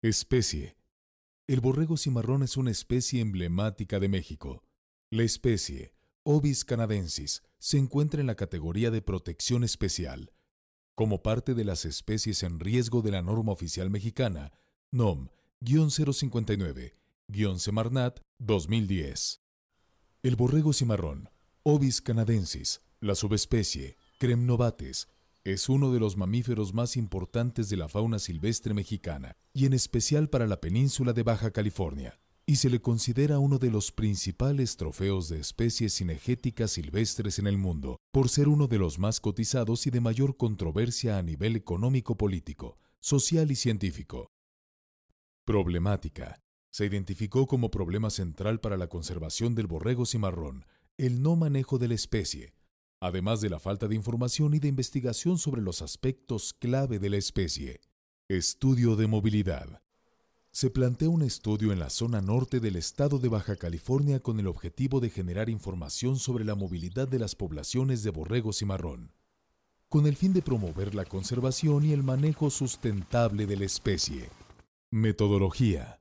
Especie. El borrego cimarrón es una especie emblemática de México. La especie, Ovis canadensis, se encuentra en la categoría de protección especial, como parte de las especies en riesgo de la norma oficial mexicana, NOM-059-Semarnat 2010. El borrego cimarrón, Ovis canadensis, la subespecie, Cremnovates, es uno de los mamíferos más importantes de la fauna silvestre mexicana, y en especial para la península de Baja California, y se le considera uno de los principales trofeos de especies cinegéticas silvestres en el mundo, por ser uno de los más cotizados y de mayor controversia a nivel económico-político, social y científico. Problemática. Se identificó como problema central para la conservación del borrego cimarrón el no manejo de la especie, además de la falta de información y de investigación sobre los aspectos clave de la especie. Estudio de movilidad. Se plantea un estudio en la zona norte del estado de Baja California con el objetivo de generar información sobre la movilidad de las poblaciones de borregos y marrón, con el fin de promover la conservación y el manejo sustentable de la especie. Metodología.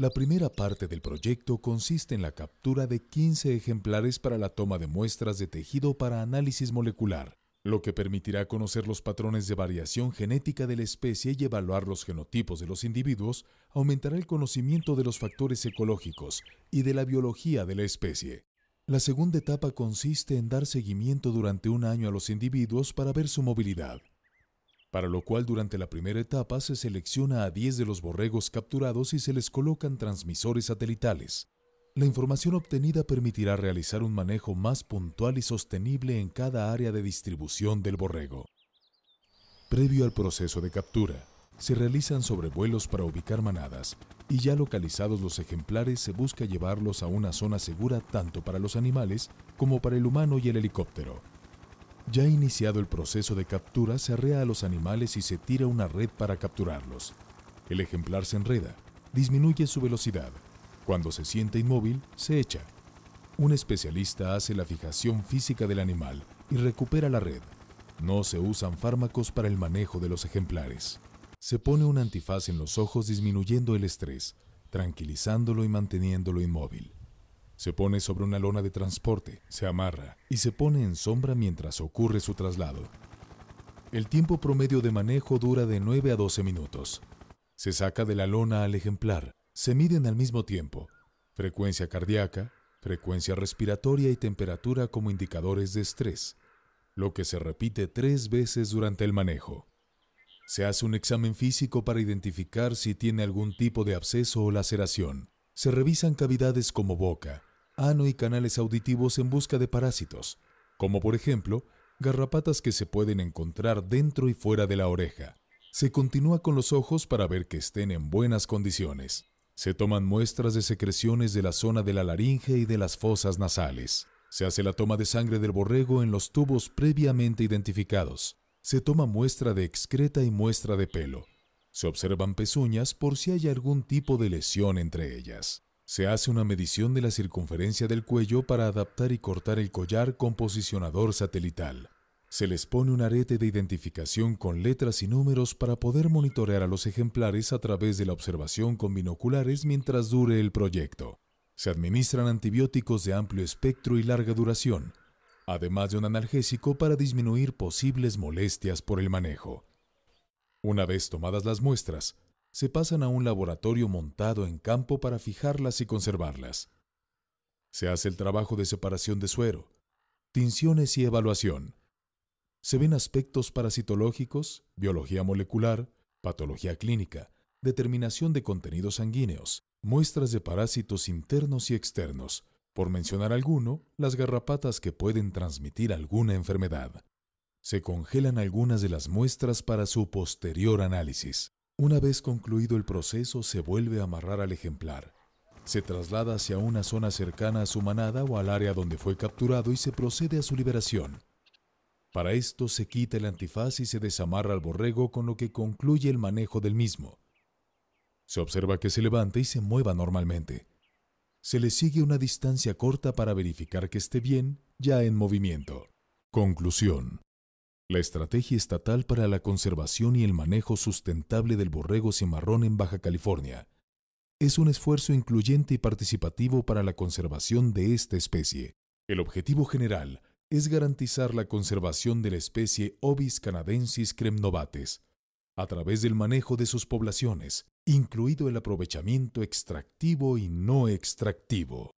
La primera parte del proyecto consiste en la captura de 15 ejemplares para la toma de muestras de tejido para análisis molecular, lo que permitirá conocer los patrones de variación genética de la especie y evaluar los genotipos de los individuos, aumentará el conocimiento de los factores ecológicos y de la biología de la especie. La segunda etapa consiste en dar seguimiento durante un año a los individuos para ver su movilidad, para lo cual durante la primera etapa se selecciona a 10 de los borregos capturados y se les colocan transmisores satelitales. La información obtenida permitirá realizar un manejo más puntual y sostenible en cada área de distribución del borrego. Previo al proceso de captura, se realizan sobrevuelos para ubicar manadas y ya localizados los ejemplares se busca llevarlos a una zona segura tanto para los animales como para el humano y el helicóptero. Ya iniciado el proceso de captura, se arrea a los animales y se tira una red para capturarlos. El ejemplar se enreda, disminuye su velocidad. Cuando se siente inmóvil, se echa. Un especialista hace la fijación física del animal y recupera la red. No se usan fármacos para el manejo de los ejemplares. Se pone un antifaz en los ojos disminuyendo el estrés, tranquilizándolo y manteniéndolo inmóvil. Se pone sobre una lona de transporte, se amarra y se pone en sombra mientras ocurre su traslado. El tiempo promedio de manejo dura de 9 a 12 minutos. Se saca de la lona al ejemplar, se miden al mismo tiempo, frecuencia cardíaca, frecuencia respiratoria y temperatura como indicadores de estrés, lo que se repite tres veces durante el manejo. Se hace un examen físico para identificar si tiene algún tipo de absceso o laceración. Se revisan cavidades como boca, ano y canales auditivos en busca de parásitos, como por ejemplo garrapatas que se pueden encontrar dentro y fuera de la oreja. Se continúa con los ojos para ver que estén en buenas condiciones. Se toman muestras de secreciones de la zona de la laringe y de las fosas nasales. Se hace la toma de sangre del borrego en los tubos previamente identificados. Se toma muestra de excreta y muestra de pelo. Se observan pezuñas por si hay algún tipo de lesión entre ellas. Se hace una medición de la circunferencia del cuello para adaptar y cortar el collar con posicionador satelital. Se les pone un arete de identificación con letras y números para poder monitorear a los ejemplares a través de la observación con binoculares mientras dure el proyecto. Se administran antibióticos de amplio espectro y larga duración, además de un analgésico para disminuir posibles molestias por el manejo. Una vez tomadas las muestras, se pasan a un laboratorio montado en campo para fijarlas y conservarlas. Se hace el trabajo de separación de suero, tinciones y evaluación. Se ven aspectos parasitológicos, biología molecular, patología clínica, determinación de contenidos sanguíneos, muestras de parásitos internos y externos, por mencionar alguno, las garrapatas que pueden transmitir alguna enfermedad. Se congelan algunas de las muestras para su posterior análisis. Una vez concluido el proceso, se vuelve a amarrar al ejemplar. Se traslada hacia una zona cercana a su manada o al área donde fue capturado y se procede a su liberación. Para esto se quita el antifaz y se desamarra al borrego con lo que concluye el manejo del mismo. Se observa que se levanta y se mueva normalmente. Se le sigue una distancia corta para verificar que esté bien, ya en movimiento. Conclusión. La Estrategia Estatal para la Conservación y el Manejo Sustentable del Borrego Cimarrón en Baja California es un esfuerzo incluyente y participativo para la conservación de esta especie. El objetivo general es garantizar la conservación de la especie Ovis canadensis cremnovates a través del manejo de sus poblaciones, incluido el aprovechamiento extractivo y no extractivo.